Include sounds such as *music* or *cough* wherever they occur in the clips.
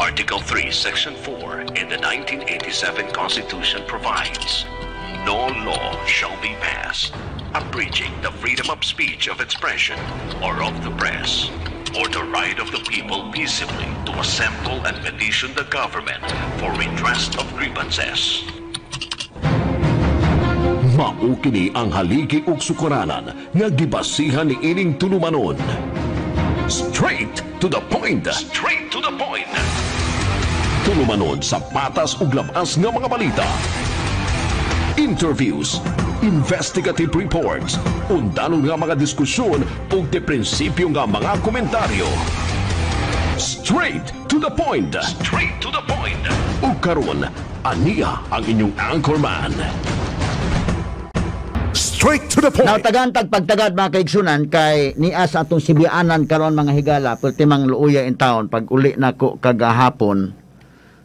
Article 3, Section 4 in the 1987 Constitution provides, no law shall be passed abridging the freedom of speech of expression or of the press, or the right of the people peaceably to assemble and petition the government for redress of grievances. Mao ang haligi ug sukuranan nga gibasihan ni ining tulumanon. Straight to the point. Straight to the point. Tulumanon sa patas ug labas nga mga balita. Interviews, investigative reports, undanon nga mga diskusyon ug de prinsipyo nga mga komentaryo. Straight to the point. Straight to the point. Ug karon, aniya ang inyong anchor man. Straight to the point. Nautagan tagpagtagad mga kaigsunan kay niya sa atong sibianan karon mga higala pultimang luuya in town pag uli nako kagahapon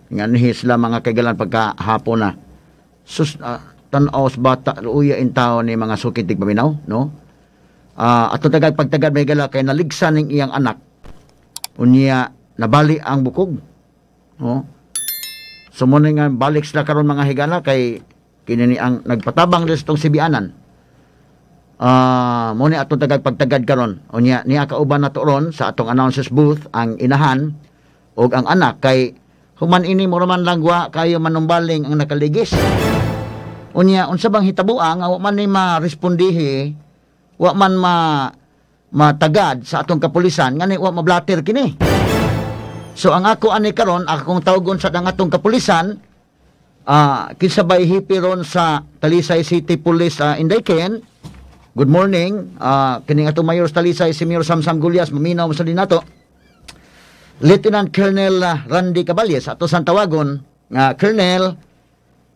Nganihi sila mga kagalan pagka hapon na. Sus, uh, ah, tanaw bata, luya in tao ni mga sukitig paminaw, no? Uh, ah, at tagay pagtagad may gala kay naligsa ning iyang anak. Unya nabali ang bukog. No? Sumunod so, nga balik sila karon mga higala kay kinini ang nagpatabang dito tong sibianan. Ah, uh, mo ni ato tagay pagtagad karon. Unya niya kauban na to sa atong announcers booth ang inahan ug ang anak kay Human ini moraman langwa kayo manumbaling ang nakaligis. Unya unsa bang hitabuang wa man ni marespondihi, wa man ma matagad sa atong kapulisan ngani wa mablatir kini. So ang ako ani karon akong tawgon sa atong kapulisan uh, ah, kinsabay hipiron sa Talisay City Police uh, ah, Indayken. Good morning. Uh, ah, kining atong mayor sa Talisay si Mayor Samsam Gulyas maminaw sa dinato. Lieutenant Colonel ah, Randy Caballes ato sang tawagon nga uh, Colonel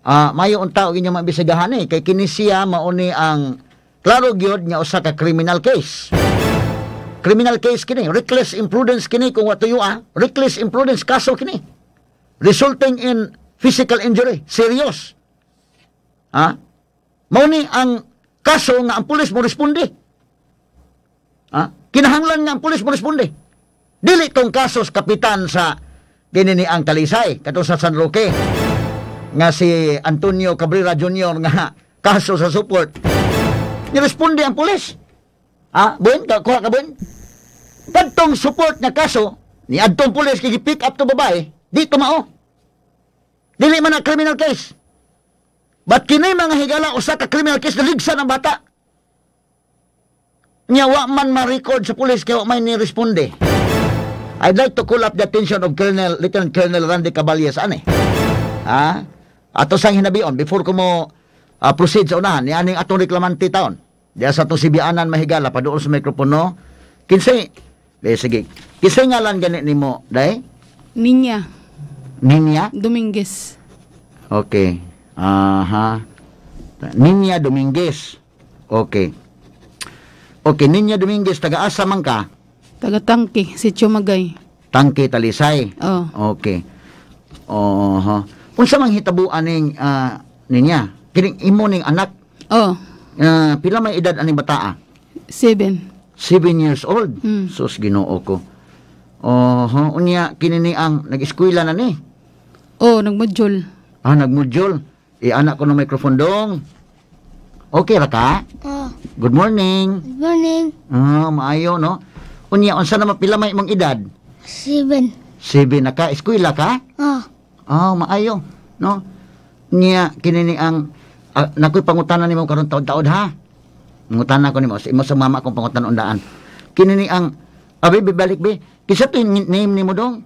uh, mayo unta og inyong mabisagahan eh, kay kini siya mauni ang klaro gyud nga usa ka criminal case. Criminal case kini, reckless imprudence kini kung wa tuyo ah, reckless imprudence kaso kini. Resulting in physical injury, serious. Ha? Ah? Mao ang kaso nga ang pulis mo responde. Ha? Ah? Kinahanglan nga ang pulis mo responde. Dili tong kasos kapitan sa kinini ang Talisay kato sa San Roque nga si Antonio Cabrera Jr. nga *laughs* kaso sa support. Niresponde ang pulis. ha Ah, ka kuha ka buin. Kadtong support nga kaso, ni adtong pulis kay pick up to babae, dito mao Dili man na criminal case. Ba't kini mga higala usa ka criminal case naligsa ng bata? Nya wa man ma-record sa pulis kay wa may ni responde. I'd like to call up the attention of Colonel, Lieutenant Colonel Randy Caballes ani. Ha? Ato sang hinabion, before ko mo uh, proceed sa unahan, ni aning atong reklamante taon. Dia sa itong sibianan mahigala, pa doon sa mikropono. Kinsay, eh, sige, kinsay nga lang ganit ni mo, day? Ninya. Ninya? Dominguez. Okay. Aha. Uh -huh. Ninya Dominguez. Okay. Okay, Ninya Dominguez, taga-asa man ka? Taga-tangke, si Chumagay. Tangke Talisay? Oo. Oh. Okay. Oo. Uh-huh. Unsa mang hitabuan ning uh, ninya? Kining imo ning anak? Oo. Oh. Uh, pila may edad aning bataa? Seven. Seven years old? Mm. Sus, ginoo ko. Oo. Uh-huh. Unya, kinini ang nag-eskwila na ni? Oo, oh, nag-module. Ah, nag-module? I-anak e, ko ng microphone dong. Okay, Raka? Oo. Oh. Good morning. Good morning. Ah, uh, maayo, no? Unya, unsa na mapila may imong edad? Seven. Seven na ka? Eskwela ka? Oo. Oh. Ah. oh, ah, maayo. No? Niya, kinini ang... Uh, nakoy pangutanan ni mo karon taod-taod ha? Pangutanan ko ni mo. Imo sa mama kong pangutanan undaan. Kinini ang... Abi, ah, bibalik be. Kisa to name ni mo dong?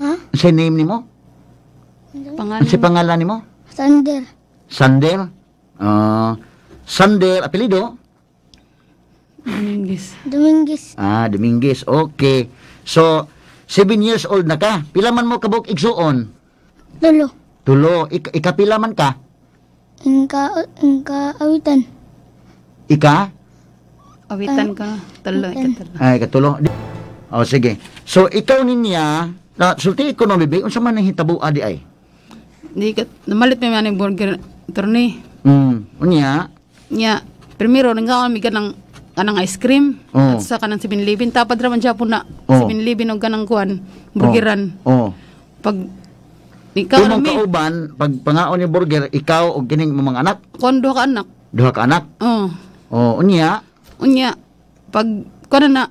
Ha? Huh? Sa name ni mo? Pangalan. Sa pangalan ni mo? Sander. Sander? Ah... Uh, Sander, apelido? Dominguez. Dominguez. Ah, Dominguez. Okay. So, seven years old na ka. Pilaman mo kabuk igsuon? Tulo. Tulo. Ik ikapilaman ka? Ika, ika awitan. Ika? Awitan ka. Tulo. Ikatulo. Ay, ah, ikatulo. O, oh, sige. So, ikaw ninya, na, sulti ekonomi ba, unsa man ang adi ay? Di ka, namalit may maning burger, turni. Hmm. Unya? Nya, primero, nanggaon, migan ng kanang ice cream oh. at sa kanang 7-Eleven tapad ra man Japon na oh. 7-Eleven og kanang kuan burgeran. Oh. oh. Pag ikaw Kung rami. kauban, pag pangaon ni burger, ikaw og kining mga anak. Kon duha ka anak. Duha ka anak. Oo. Oh. oh, unya. Unya. Pag kuan na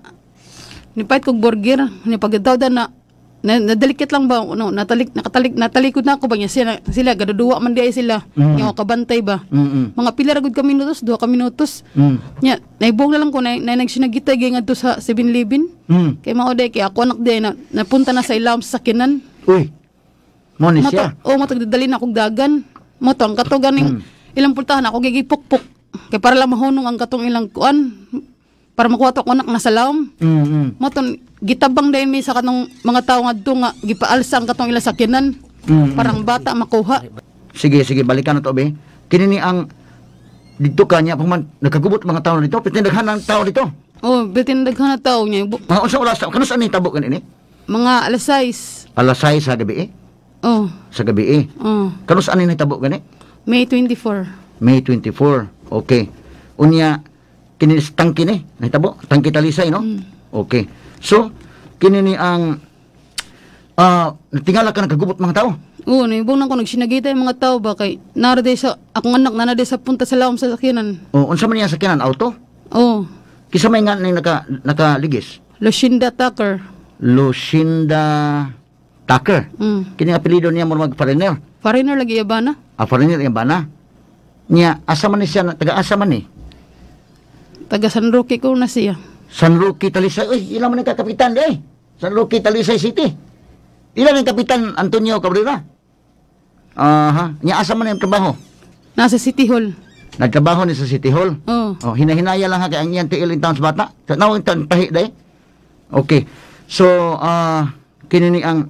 nipait kog burger, ni pagdaw na na, nadalikit lang ba no natalik nakatalik natalikod na ako ba niya sila sila gaduduwa man diay sila mm. yung oh, kabantay ba mm-hmm. mga pila ragud gud ka minutos duha ka minutos mm. nya naibong na lang ko na, na nagsinagitay gay ngadto sa 7-Eleven mm. kay mao day kay ako anak day na napunta na sa ilawom sa sakinan uy mo ni siya oh matagdadali na akong dagan mo tong kato ganing mm. ilang pultahan ako gigipukpok kay para lang mahunong ang katong ilang kuan para makuha to kunak na salawm. Mm-hmm. Maton gitabang dayon mi sa kanong mga tao nga adto nga gipaalsa ang katong ila sakinan. Mm-hmm. Parang bata makuha. Sige sige balikan na to be. Kini ni ang dito kanya paman nagkagubot mga tao dito bitin daghan ang tao dito. Oh, bitin daghan ang tao niya. Mga unsa oras kanu sa ni tabok kanini? Mga alas 6. Alas 6 sa gabi eh? Oh. Sa gabi eh? Oh. Kanu ani ni tabo gani? May 24. May 24. Okay. Unya kini tangki ni nahitabo tangki talisay no mm. okay so kinini ang uh, ah, tingala ka nagkagubot mga tao oo naibong nang ko nagsinagita yung mga tao ba kay narade sa akong anak narade sa punta sa laom sa sakinan oo unsa man niya sakinan auto oo kisa may nga ni naka nakaligis Lucinda Tucker Lucinda Tucker mm. kini apelyido niya mo magpariner Foreigner lagi yabana ah foreigner yabana niya asa man ni siya taga asa man ni eh? Taga San Roque ko na siya. San Roque, Talisay. Uy, ilan man ang kapitan eh. San Roque, Talisay City. Ilan ang kapitan Antonio Cabrera? Aha. Uh-huh. Niya asa man ang trabaho? Nasa City Hall. Nagtrabaho ni sa City Hall? Oo. Oh. oh hinahinaya lang ha kay ang iyan tiil in towns bata. Nawang now in tahi day. Okay. So, ah, uh, kinini ang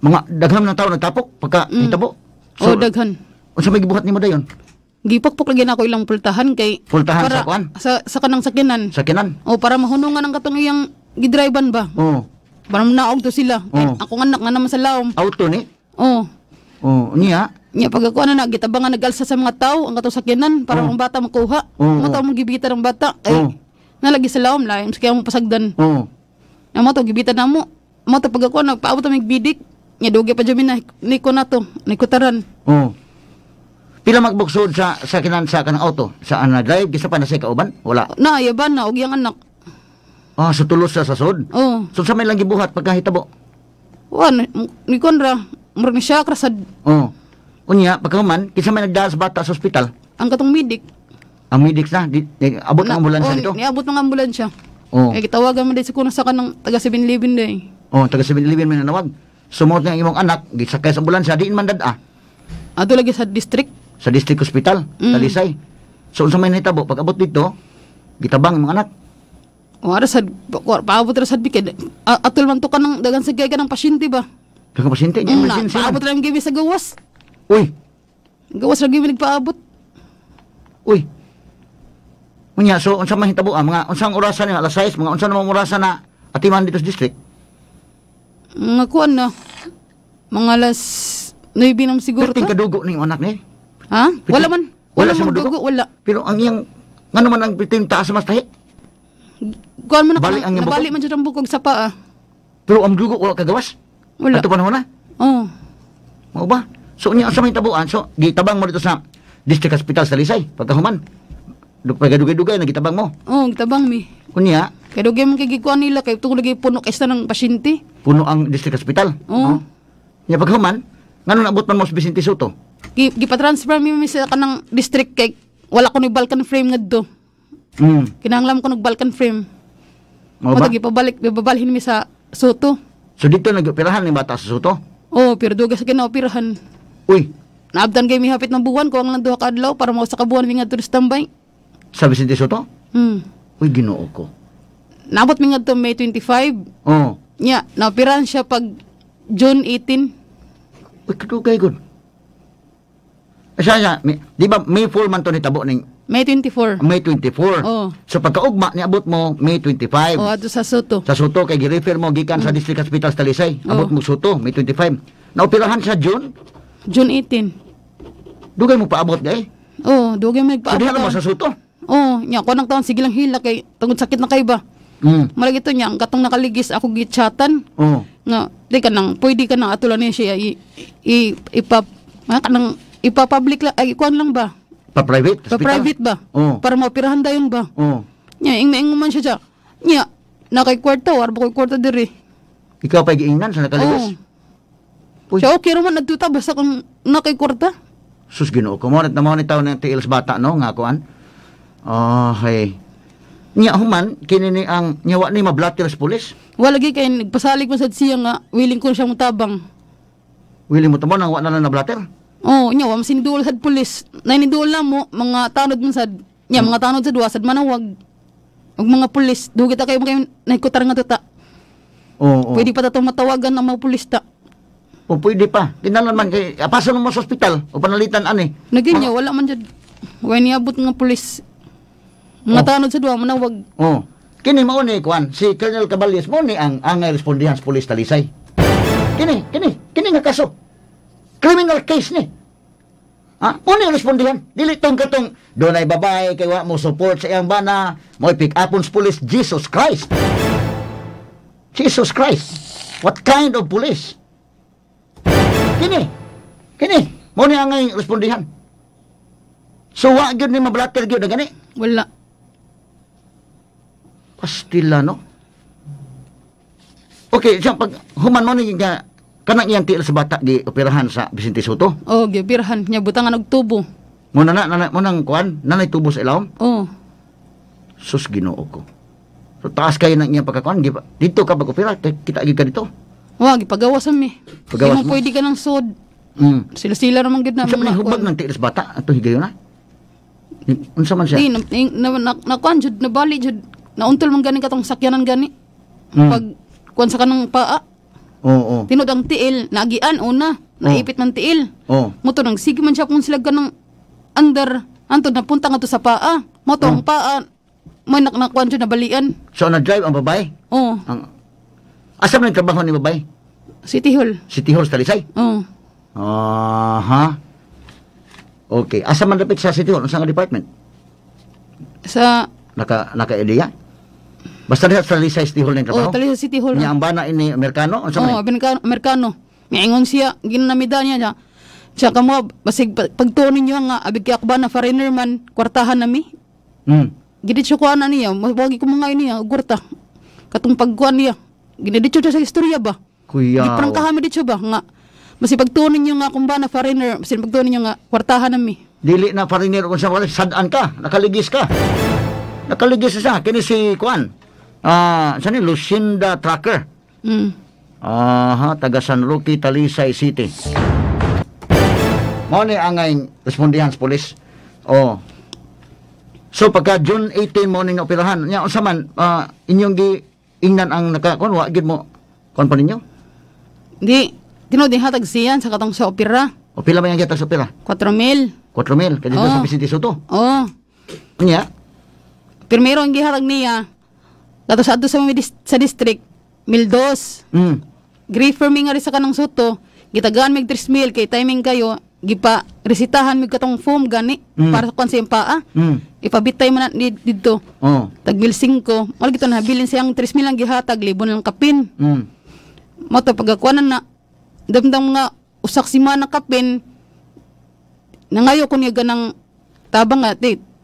mga daghan ng tao nagtapok pagka mm. hitabo. So, oh, daghan. Unsa may gibuhat nimo dayon? gipakpok lagi na ako ilang pultahan kay pultahan para, sa kwan sa sa kanang sakinan sakinan o para mahunungan ang katong iyang gidriban ba oo para naog to sila kay, ako nga anak nga naman sa lawom auto ni oo oo niya niya pag ako ano na gitabangan nagalsa sa mga tao ang katong sakinan para ang bata makuha oo. mga tao magibita ng bata ay nalagi sa lawom lain kaya mo pasagdan oo amo to gibita na mo amo to pag ako nagpaabot ang bidik nya dugi pa jamin na ni ko na to ni kutaran Pila magbuksod sa sa kinansakan kanang auto? Saan nag drive gisa pa na sa kauban? Wala. Na yaban na og yang anak. Ah, sa tulos sa sasod? Oo. So sa may lang gibuhat pagkahitabo. Wala, ni konra murag siya krasad. Oo. Unya pagkahuman kinsa may nagdaan bata sa ospital? Ang katong medik. Ang medik na di, di, abot ng ambulansya oh, dito. Niabot ng ambulansya. Oo. Eh gitawagan man dai sa kuno sa kanang taga 7-Eleven day. Oo, taga 7-Eleven man nawag. Sumot nga imong anak, gisakay sa ambulansya, diin man dad ah. Ato lagi sa district sa district hospital, mm. Talisay. So unsa may nahitabo pag abot dito, gitabang mga anak. Wala sad paabot ra sa bikid. Atol man to kanang dagan sa gay kanang pasyente ba? Kanang pasyente niya, mm, emergency. Paabot ra gibi sa gawas. Uy. Gawas ra gibi nagpaabot. Uy. Unya, so unsa man hitabo ah, mga unsang orasa ni alas 6, mga unsa na orasa na atiman dito sa district? Mga kuan na. Mga alas 9 na siguro. Perting kadugo ning anak ni. Eh? Ha? Bitin, wala man. Wala, wala man dugo? wala. Pero ang iyang, ano man ang bitin taas mas tahi? Kuhan mo na Bali ang iyang Nabalik man dyan ang bukog sa paa. Pero ang dugo, wala kagawas? Wala. Ato panahon na? Oo. Oh. Mau ba? So niya sa may tabuan, so gitabang mo dito sa District Hospital sa Lisay, pagkahuman. Pagkadugay-dugay, nagitabang mo. Oo, oh, gitabang mi. Kunya? Kaya dugay man kagikuan nila, kaya tungkol lagi puno kesta ng pasyente. Puno ang District Hospital? Oo. Oh. Niya pagkahuman, Ngano naabot man mo si Vicente Soto? Gi- Gipa-transfer mi mi sa kanang district kay wala ko ni Balkan frame ngadto. Mm. Kinahanglan ko ng Balkan frame. Mo ba? gipabalik bibabalhin mi sa Soto. So dito nagpirahan ni bata sa Soto? Oo, pero dugas ginaopirahan. Uy, Naabdan kay mihapit ng buwan ko ang lang duha para mao sa kabuwan mi ngadto sa tambay. sa Vicente Soto? Hmm. Uy, ginoo ko. Naabot mi ngadto May 25. Oo. Nya, naopirahan siya pag June 18. Ikatugay ko. Siya siya, may, di ba May 4 man to ni tabo ning May 24. Ah, may 24. Oo. So pagkaugma ni abot mo May 25. Oh, ato sa Soto. Sa Soto kay gi-refer mo gikan sa mm. District Hospital sa Talisay. Abot mo Soto May 25. Naoperahan sa June? June 18. Dugay mo paabot gay? Eh? Oh, dugay mo So di nagpaabot. mo sa Soto. Oh, nya ko nang taon sige lang hila kay tungod sakit na kay ba. Mm. Murag ito nya ang katong nakaligis ako gitsatan. Oh no di ka nang pwede ka nang atulan niya siya i, i, ipa ah, ka nang ipapublic lang ay kuan lang ba pa private pa private ba oh. para maoperahan dayon ba oh. nya ing maing man siya siya nya na kwarto kwarta war ba kay diri ikaw pa giingnan sa nakaligas oh. Uy. Siya okay naman nagtuta basta kung nakay kwarta. Sus ginoo ko mo na mao ni taw nang tiils bata no nga kuan. Oh, ah, hey niya human kini ang nyawa ni mablatter sa pulis. Wala gi kay nagpasalig man sad siya nga willing ko siya mutabang. Willing mo tabang ang wala na na blatter? Oh, nyawa masindol sad pulis. Nainidol na mo mga tanod man sad. Nya mga tanod sa duwa sad manawag. Ug mga pulis dugit kayo kay naikutar nga tuta. Oh, oh. Pwede pa ta matawagan ang mga pulis ta. O pwede pa. Kinalan man kay apasan mo sa ospital o panalitan ani. Naginyo wala man jud. Wa abot ng pulis mga oh. tanod sa duwa, manawag. Oh. Kini mao ni Kwan, si Colonel Caballes mo ni ang angay respondihans pulis talisay. Kini, kini, kini nga kaso. Criminal case ni. Ha? Ano yung respondihan? Dili tong katong, doon ay babae, kay wa mo support sa iyang bana, mo pick up sa police, Jesus Christ. Jesus Christ. What kind of police? Kini. Kini. Mo ni ang respondihan. So, wa gyud ni mablatter gyud na gani? Wala. Castellano. Okay, siya pag human mo ni nga kanang iyan tila sa bata gi operahan sa Vicente Soto. Oh, di operahan nya butang anog tubo. Mo na na mo nang kuan, nanay tubo sa ilawom. Oh. Sus Ginoo ko. So taas kayo nang iyang pagkakuan gi dito ka pag opera kita gid ka dito. Wa gi pagawas mi. Pagawas mo. Pwede ka nang sod. Mm. Sila-sila naman gid na mga. hubag nang tila sa bata ato higayon na. Unsa man siya? Di, na, na, na, na, na, na, na, na, na, Nauntol man gani katong sakyanan gani. Mm. Pag kuan sa kanang paa. Oo. Oh, oh. Tinod ang tiil, nagian una, naipit man tiil. Oo. Oh. Moto nang sige man siya kung sila ganang under antod napunta nga to sa paa. Moto ang oh. paa may naknakuan siya nabalian. So na drive ang babae? Oo. Oh. Ang Asa man trabaho ni babae? City Hall. City Hall sa Lisay? Oo. Oh. Aha. Uh-huh. Okay. Asa man dapat sa City Hall? Unsa nga department? Sa naka naka-ideya? Basta diha sa Lisay City Hall ng trabaho? Oo, tali sa City Hall. Niya ang ah. bana ini Amerikano? Ano Oo, oh, Amerikano. Amerikano. Miingon siya, ginamida niya niya. Siya ka mo, basig pagtunin niyo nga, abig kaya ba na foreigner man, kwartahan nami. Hmm. Ginitso ko na niya, mabagi ko mga niya, kwarta. Katong pagkuhan niya. Ginitso sa istorya ba? Kuya. Di kami dito ba? Nga, masipag tunin niyo nga kung na foreigner, masipag tunin niyo nga, kwartahan nami. Dili na foreigner kung sa wala, sadaan ka, nakaligis ka. Nakaligis sa kini si Kuan. Ah, saan ni Lucinda Tracker. Mm. Aha, taga San Roque, Talisay City. Mao ni angay respondihan sa pulis. Oh. So pagka June 18 mo ning operahan, nya unsa man uh, inyong gi ingnan ang naka kon wa gid mo kon pa ninyo? Di tinud ni hatag siyan sa katong sa opera. O pila man ang gatag sa opera? 4,000. 4,000 kadto oh. sa Vicente Soto. Oo. Oh. Nya. Primero ang gihatag niya Dato sa ato sa, dis sa district, mildos. Mm. Griefer mi nga rin sa kanang suto, gitagaan mig 3 mil, kay timing kayo, gipa resitahan mig katong foam gani mm. para kon sa paa mm. ipabitay mo na didto oh. tag mil 5 wala gito na bilin siyang 3 mil ang gihatag libon lang kapin mm. mo to pagakuanan na damdam nga usak si mana kapin nangayo ko niya ganang tabang nga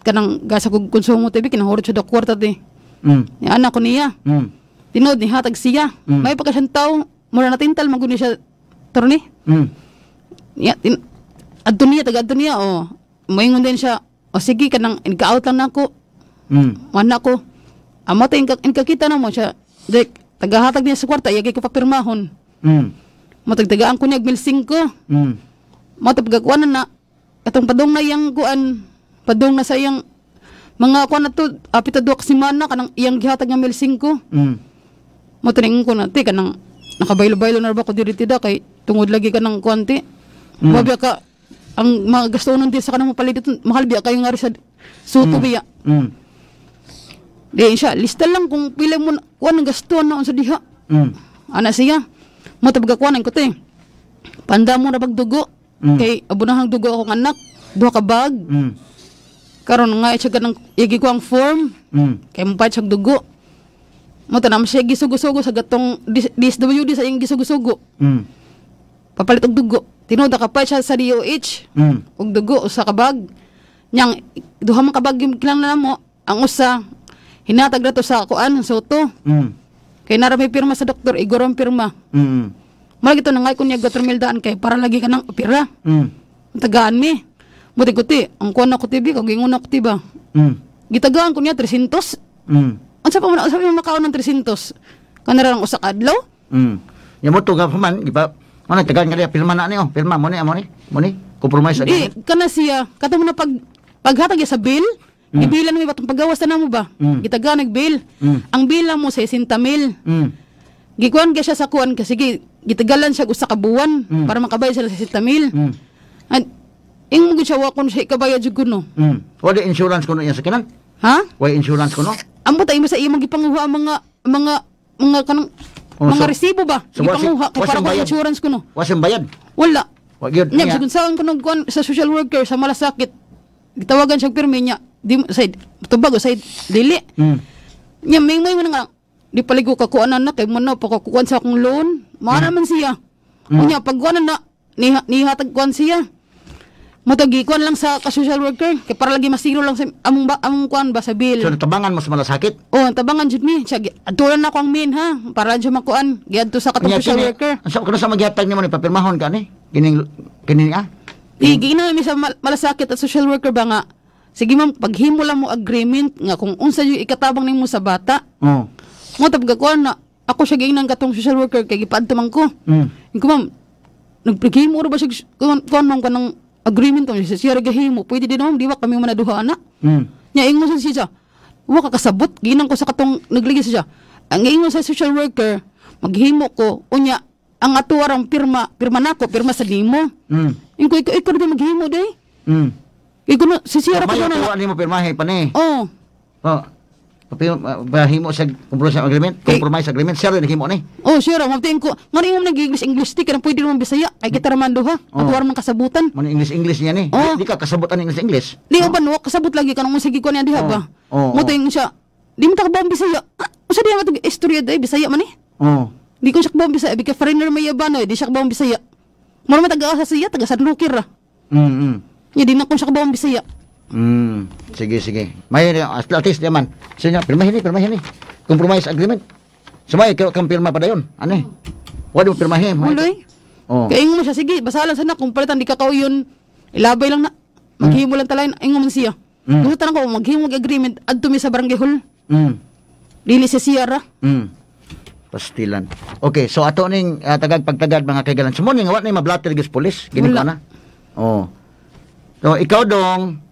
kanang gasa kog konsumo tabi kinahurot sa da kwarta ti Mm. Yung anak ko niya. Mm. Tinod ni hatag siya. Mm. May pagkasyang tao, mura na tintal, magunin siya, turni. Mm. Ya, tin, adto niya, taga adto niya, o. Oh. Mayingon din siya, o sige, kanang, inka-out lang na ako. Mm. Wan na ako. Amo inka, inkakita na mo siya. Dek, tagahatag niya sa kwarta, iyagay ko pakpirmahon. Mm. Matagtagaan ko niya, agmilsing ko. Mm. Matapagkakuan na na, itong padong na yung kuan, padong na sa yang mga ako na to, apita duwak semana, kanang iyang gihatag nga mail 5. Mm. Matining ko na, ti, kanang nakabaylo-baylo na ba ko diri ti da, kay tungod lagi ka ng kuwanti. Mm. Mabya ka, ang mga gastonon di sa kanang mapalit, makalbiya kayo nga rin sa suto mm. biya. Mm. Di siya, lista lang kung pila mo, kuwan ang gasto na sa diha. Mm. Ana siya, matabagakuanan ko ti. Panda mo na pagdugo, mm. kay abunahan dugo akong anak, duha ka bag. Mm karon nga siya ganang igi ko ang form mm. kay mo pa siya dugo mo tanam siya gisugo-sugo sa gatong DSWD sa iyang gisugo-sugo mm. papalit og dugo tinuda ka pa siya sa DOH mm. og dugo sa kabag nyang duha man kabag yung kilang na mo ang usa hinatag na to sa kuan sa uto mm. kay narami pirma sa doktor igor ang pirma mm. malagi to nangay kunya gatromildaan kay para lagi ka ng pira mm. tagaan mi Buti ko ti, ang kuha na ko tibi, kagingon na ko tiba. Mm. Gitagaan ko niya 300. Mm. Ang sa pa mo sabi mo makaon ng 300. Kanara usak adlaw. kadlaw. Mm. Yamo to ka man, di ba? Ano tagan ka diya, pirma na ni oh, pirma mo ni amo ah, ni, mo ni. Compromise Di, kana siya, kata mo na pag paghatag sa bill, mm. ibilan mo iba paggawas na mo ba? Mm. Gitagaan ng bill. Mm. Ang bill mo sa 60 mil. Mm. Gikuan ka siya sa kuan kasi gitagalan siya usak ka buwan mm. para makabay sila sa 60 mil. Mm. At, Ing mga siya wakon siya ikabaya dyan ko no. Mm. Wala insurance ko no yan sa kanan? Ha? Wala insurance ko no? Amo tayo mo sa imang ipanguha ang mga, mga, mga kanang, oh, mga so, resibo ba? So, ipanguha, kaya para ko insurance ko no. Wasang bayad? Wala. Wag yun. Niya, sigun saan ko nagkuhan sa social worker, sa malasakit, gitawagan siya pirmi niya, di, sa, tubag o sa, dili. Mm. Niya, may may mo nga, di paligo ka kuha na na, kay mo na, pakakukuhan sa akong loan, maana mm. man siya. Mm. O pagkuha na na, niha, nihatagkuhan siya matagi kuan lang sa ka social worker kay para lagi masiro lang sa among ba, among kuan ba sa bill. So tabangan mo sa malasakit. Oh, tabangan jud mi. Siya atulan na ko ang min ha para lang jud makuan giadto sa katong social kini, worker. Sa kuno sa magyatag nimo ni papirmahon ka ni. Kining kining ah. Mm. Igina mi sa mal malasakit at social worker ba nga Sige ma'am, paghimo lang mo agreement nga kung unsa yung ikatabang nimo sa bata. Oh. Mo tab gakuan na ako siya ginang katong social worker kay gipadto man ko. Mm. Ko ma'am, nagpaghimo ra ba siya kuan kuan ko nang agreement kami siya siya mo. pwede din naman di ba kami manaduha na mm. nya ingon sa siya wa ka kasabot ginang ko sa katong nagligis siya ang ingon sa social worker maghimo ko unya ang ato arang pirma na ko, pirma sa nimo mm. ingo ikaw ikaw din maghimo day mm. Ikaw na, sisira ko na. Mamaya ko, ano mo pirmahe pa ni? Oo. Oh. oh. Pero bahimo sa compromise agreement, compromise agreement, sir din himo ni. Oh, sure, mo tingko Ngani mo nag English English ti kan pwede mo Bisaya. Ay kita raman do ha. Ako man kasabutan. Man English English niya ni. Oh. Di, ka kasabutan English English. Di oh. ba no kasabot lagi kanong sige ko niya diha oh. ba. mo oh, oh. Mo siya. Di mo takbang Bisaya. Ah, Usa di diha matug istorya eh, day Bisaya man ni. Oh. Di ko siya kabang Bisaya, bigka foreigner may yabano, eh, di siya kabang Bisaya. Mo man taga sa siya, taga San Lucar. Mm. -hmm. Ya di na ko siya kabang Bisaya. Mm, sige, sige. May uh, at least naman. Sige, pirmahin ni, pirmahin ni. Compromise agreement. Sumay, kaya kang pirma pa dayon. Ano eh? Huwag mo pirmahin. Muloy. Oh. Kaya ingon mo siya, sige, basalan sana kung palitan, di ka kao yun. Ilabay lang na. Maghimo hmm. lang talaga, ingon man siya. Mm. Gusto tanong ko, maghimo agreement, adto mi sa barangay hall. Mm. Dili sa Sierra. Mm. Pastilan. Okay, so ato ning uh, tagad pagtagad mga kaigalan. Sumo ni nga wala ni mablatter gis police. Gini ko na. Oh. So ikaw dong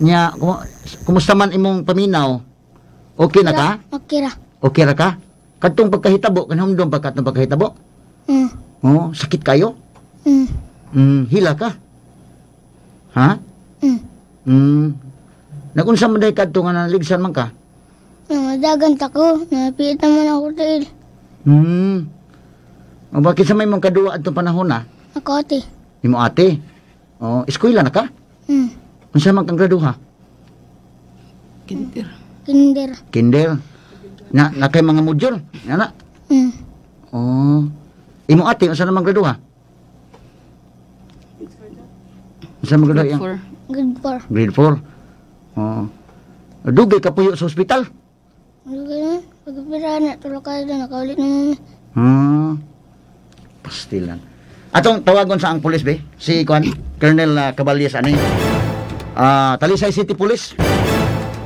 nya kumusta man imong paminaw? Okay na ka? Okay ra. Okay ra ka? Kadtong pagkahitabo kanhom dong pagkatong pagkahitabo? Mm. Oh, sakit kayo? Mm. Mm, hila ka? Ha? Mm. Mm. Nagunsa man day kadto nga naligsan man ka? Namadagan ta ko, napiit naman ako til. Mm. O bakit sa may mong kaduwa atong panahon na? Ah? Ako ate. Imo ate? Oh, eskwela na ka? Mm. Unsa man kang graduha? Kinder. Kinder. Kinder. Na na kay mga module, ana. Mm. Oh. Imo ate unsa man graduha? Unsa man graduha? Grade 4. Grade 4. Oh. Dugay ka puyo sa ospital? Dugay na. Pagpira na tulog ka na nakaulit na mami. Hmm. Pastilan. Atong tawagon sa ang pulis be? Si Kwan, Colonel uh, Caballes ano yun? uh, Talisay City Police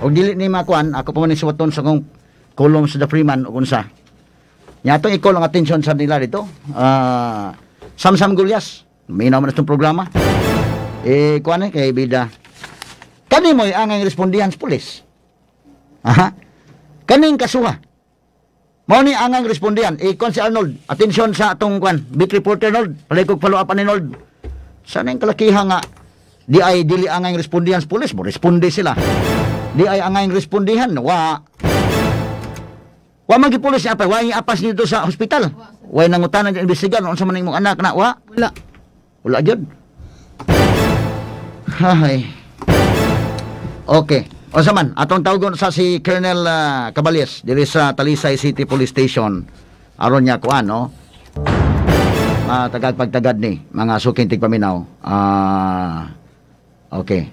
Og dili ni makuan ako pa man sa kong kolom sa the Freeman o kunsa yatong ikaw lang atensyon sa nila dito uh, Samsam Gulyas minaw man itong programa eh kuan eh kay bida kani mo ang ang respondihan sa pulis aha kaning kasuha mao ni ang ang respondihan ikon eh, si Arnold atensyon sa atong kuan beat reporter Arnold palay kog follow up ni Arnold sana yung kalakiha nga Di ay dili angay respondihan sa pulis mo, responde sila. Di ay angay respondihan, wa. Wa magi pulis apay, wa apas dito sa hospital. Wa nangutan ang investigan unsa man imong anak na wa. Wala. Wala gyud. Hay. Okay. Unsa man atong tawagon sa si Colonel uh, ah, Caballes diri sa Talisay City Police Station. Aron niya kuan no. Uh, tagad pagtagad ni mga suking tigpaminaw. Ah uh, Okay.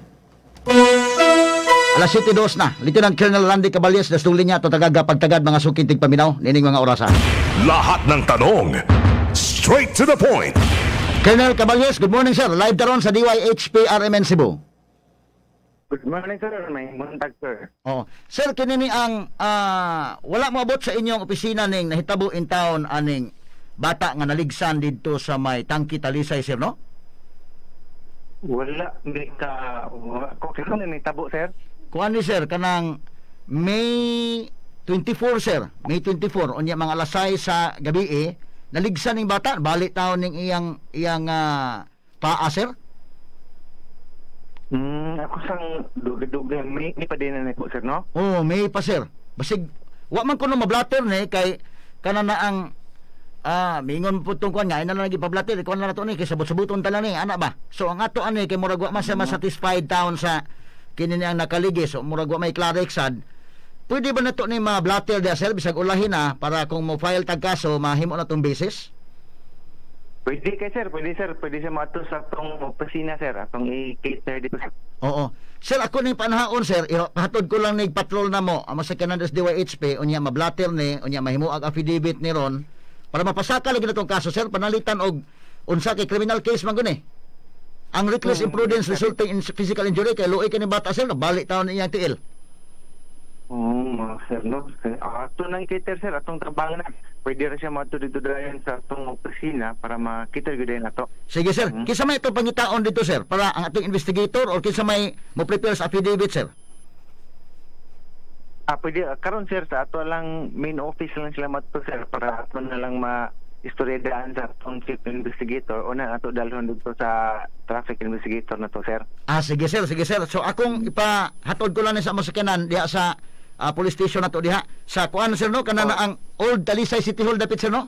Alas 7.02 na. Lieutenant Colonel Randy Caballes, nastuli niya to tagaga mga sukitig paminaw, nining mga orasan. Lahat ng tanong, straight to the point. Colonel Caballes, good morning sir. Live daron sa DYHPRMN Cebu. Good morning sir, may muntag sir. Oh, sir kinini ang uh, wala maabot sa inyong opisina ning nahitabo in town aning bata nga naligsan didto sa may tangki talisay sir no? Wala ni ka Kung ano ni tabo sir? Kuan ni sir kanang May 24 sir, May 24 unya mga alas 6 sa gabi eh, Naligsa ning bata, balik taw ning iyang iyang uh, paa sir. Mm, ako sang dugdug duga may, may pa din na ko sir no? Oh, may pa sir. Basig wa man ko na mablatter ni eh, kay kana na ang Ah, mingon po itong kuhan nga, ina lang ipablatir, kuhan na ito ni, kay sabot-sabuton tala ni, anak ba? So, ang ato ani, kay muragwa man mas mm. masatisfied taon sa kinin ang nakaligi, so muragwa may klaro pwede ba na ito ni mga blatter dia sir, bisag ulahin na, para kung mo-file tag kaso, mahimo na itong basis? Pwede kay sir, pwede sir, pwede sa mato sa itong opisina sir, atong i-cater dito sir. Oo. Sir, ako ni panahon, sir, hatod ko lang ni patrol na mo, ang masakyanan sa DYHP, unya mablatter ni, unya mahimuag affidavit ni Ron, para mapasaka lagi na itong kaso, sir, panalitan og unsa kay criminal case man gani. Ang reckless mm, imprudence resulting in physical injury kay luoy kini bata sir, nabalik taon iyang tiil. Mm, sir, no. Ah, ato nang kiter sir atong na. pwede ra siya mato dito sa atong opisina para makita gyud dayon ato. Sige sir, mm. kinsa may ito pangitaon dito sir para ang ating investigator or kinsa may mo prepare sa affidavit sir? Ah, pwede. Ah, karon sir, sa ato lang main office lang sila mato sir para ato na lang ma istoryadaan sa atong chief investigator o na ato dalhon dito sa traffic investigator na to sir. Ah, sige sir, sige sir. So akong ipahatod ko lang ni sa masakanan diha sa uh, police station na to diha. Sa kuan sir no, kanana oh. ang Old Dalisay City Hall dapit sir no?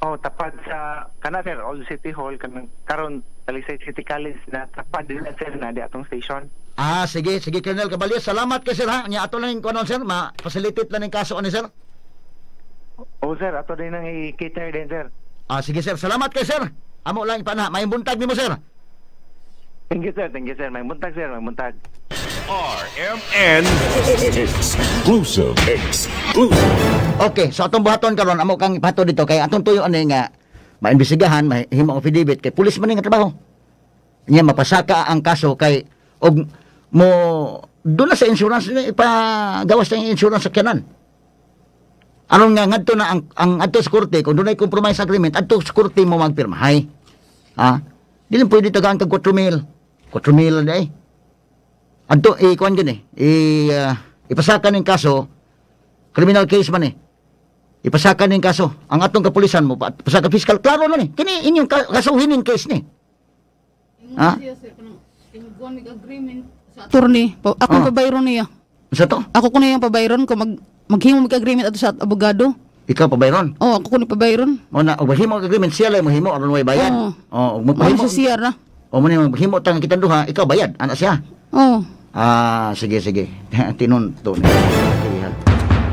Oh, tapad sa kana sir Old City Hall kanang karon Dalisay City College na tapad din sir na di atong station. Ah, sige, sige, Colonel Cabalyo. Salamat kay sir, ha? Nya ato lang yung kuno, sir. Ma-facilitate lang yung kaso ni sir. Oo, sir. Ato din ang i-cater din, sir. Ah, sige, sir. Salamat kay sir. Amo lang yung panah. May buntag ni mo, sir. Thank you, sir. Thank you, sir. May buntag, sir. May buntag. RMN Exclusive Exclusive Okay, so atong buhaton karon amo kang ipato dito kay atong tuyo ano nga maimbestigahan, mahimong affidavit kay pulis man nga trabaho. Nya mapasaka ang kaso kay og mo doon na sa insurance ipagawas na yung insurance sa kanan aron nga ngadto na ang, ang adto sa korte kung dunay compromise agreement adto sa korte mo magpirma. Hay. ha dili pwede tagaan kag 4 mil 4 mil day eh. adto eh kuan gani eh, uh, ah, ipasaka ning kaso criminal case man eh ipasaka ning kaso ang atong kapulisan mo pasaka fiscal klaro na ni eh. kini inyong kasuhin ning case ni eh. ha Ingon agreement Attorney, pa, ako oh. pabayron niya. Sa to? Ako ko na yung pabayron ko mag maghimo mig agreement ato sa abogado. Ikaw pabayron? Oo, oh, ako ko ni pabayron. O na, og maghimo agreement siya lang mahimo aron way bayad. oh. oh, magpahimo. Sa siya na. O mo nang maghimo tang kita duha, ikaw bayad, ana siya. Oh. Ah, sige sige. *laughs* Tinunto ni.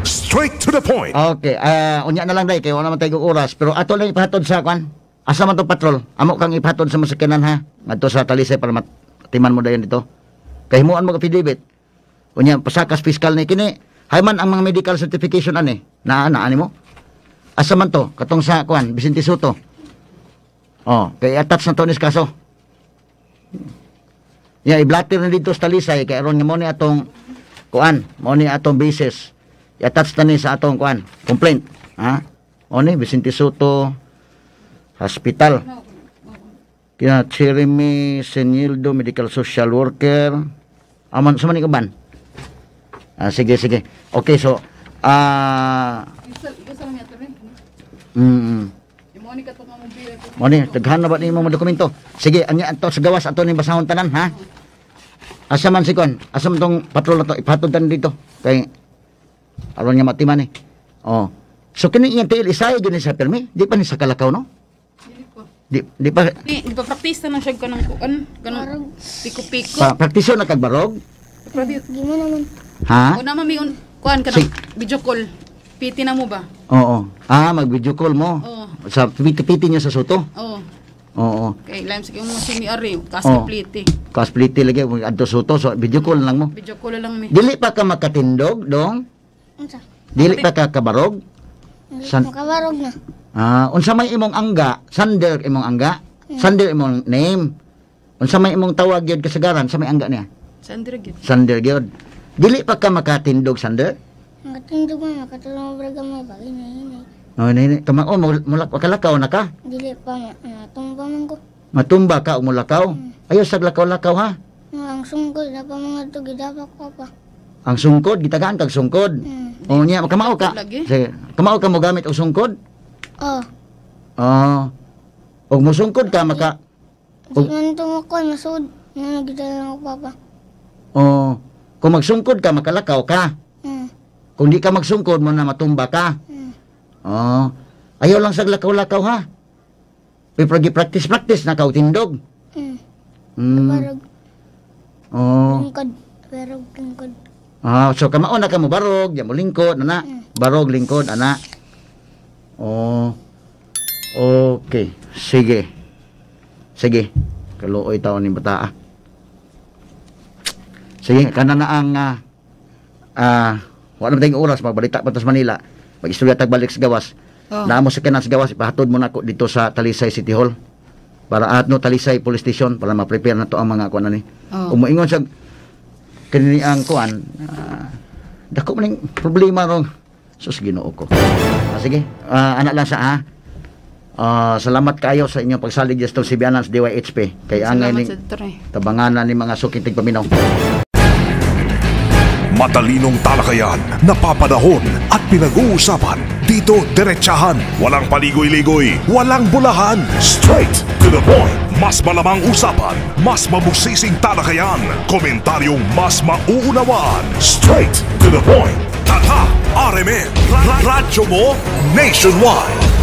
Straight to the point. Okay, uh, unya na lang dai kay wala man tayo oras, pero ato lang ipahatod sa kwan. Asa man to patrol? Amo kang ipahatod sa masakyanan ha. Ngadto sa Talisay para timan mo dayon dito. Kahimuan mo affidavit. Unya pasakas fiscal ni kini. Hay man ang mga medical certification ani. Na ana ani mo. Asa man to? Katong sa kuan Vicente Soto. Oh, kay attach na to ni kaso. Ya yeah, iblatter na dito sa talisay kay aron nga mo ni atong kuan, mo ni atong basis. I-attach na ni sa atong kuan complaint. Ha? O ni Vicente Soto Hospital. Kina Jeremy Senildo Medical Social Worker Aman sa manig uban. Ah, sige sige. Okay so ah uh, mm, mo ni daghan na ba nimo mga dokumento? Sige, anya anto sa gawas ato ni basahon tanan ha. Asa man sikon? Asa man tong patrol to ipatudan dito kay aron niya matiman ni. Eh. Oh. So kini iya tail isay gyud sa permi, di pa ni sa kalakaw no? Di, di pa... Di, di pa praktisa na siya kanang kuan, kanang piko-piko. Pa, praktiso na kagbarog? Gino naman. Ha? O naman may un, kuan kanang Sig- video call. Piti na mo ba? Oo. Ah, mag-video call mo? Oo. Sa piti-piti niya sa soto? Oo. Oo. Okay, lime sa mo si Miari, oh. kasi Oo. pliti. Kaspliti lagi, adto soto, so video call lang mo. Video call lang mi. Dili pa ka makatindog, dong? Unsa? Dili ano pa ka kabarog? San? Makabarog na. Ah, unsa may imong angga? Sander imong angga? Yeah. Sander imong name? Unsa may imong tawag gyud kasagaran sa may angga niya? Sander gyud. Sander gyud. Dili pa ka makatindog Sander? Makatindog man makatulong ubra gamay ba ini Oh, ini tama oh mulak kalakaw na ka? Dili pa matumba man ko. Matumba ka o mulakaw? Hmm. Ayos sag lakaw-lakaw ha. Ang sungkod na pa mga tugid ko pa. Ang sungkod gitagaan kag sungkod. Hmm. Oh niya makamao ka. Sige, kamao ka mo gamit og sungkod? Oh. Ah. Og musungkod ka maka. Og nanto mo ko masud na ano, nagdala ko papa. Oh. Kung magsungkod ka makalakaw ka. Mm. Kung di ka magsungkod mo na matumba ka. Mm. Oh. Ayaw lang sag lakaw-lakaw ha. Pipragi practice practice na kaw tindog. Mm. Mm. Barog. Oh. Lingkod. Barog lingkod. Ah, oh, so kamauna ka mo barog, ya mo lingkod, ana. Mm. Barog lingkod, ana. Oh. Okay, sige. Sige. Kaluoy taon ni bata. Ah. Sige, kana na ang ah uh, uh, wala man tayong oras magbalita pa Manila. Mag-istorya tag balik sa gawas. Oh. Namo sa kanan sa gawas ipahatod mo na ako dito sa Talisay City Hall para at no Talisay Police Station para ma-prepare na to ang mga kuan ni. Oh. Umuingon sa kanini ang kuan. Uh, dako man problema rong Sus, ginoo ko. Ah, sige, uh, anak lang sa ha. Uh, salamat kayo sa inyong pagsalig sa si Bianans DYHP. Kay ang ni tabanganan ni mga sukintig paminaw. Matalinong talakayan, napapadahon at pinag-uusapan. Dito, derechahan. Walang paligoy-ligoy, walang bulahan. Straight to the point. Mas malamang usapan, mas mabusising talakayan. Komentaryong mas mauunawaan. Straight to the point. Tatak! RMN, Radyo mo nationwide.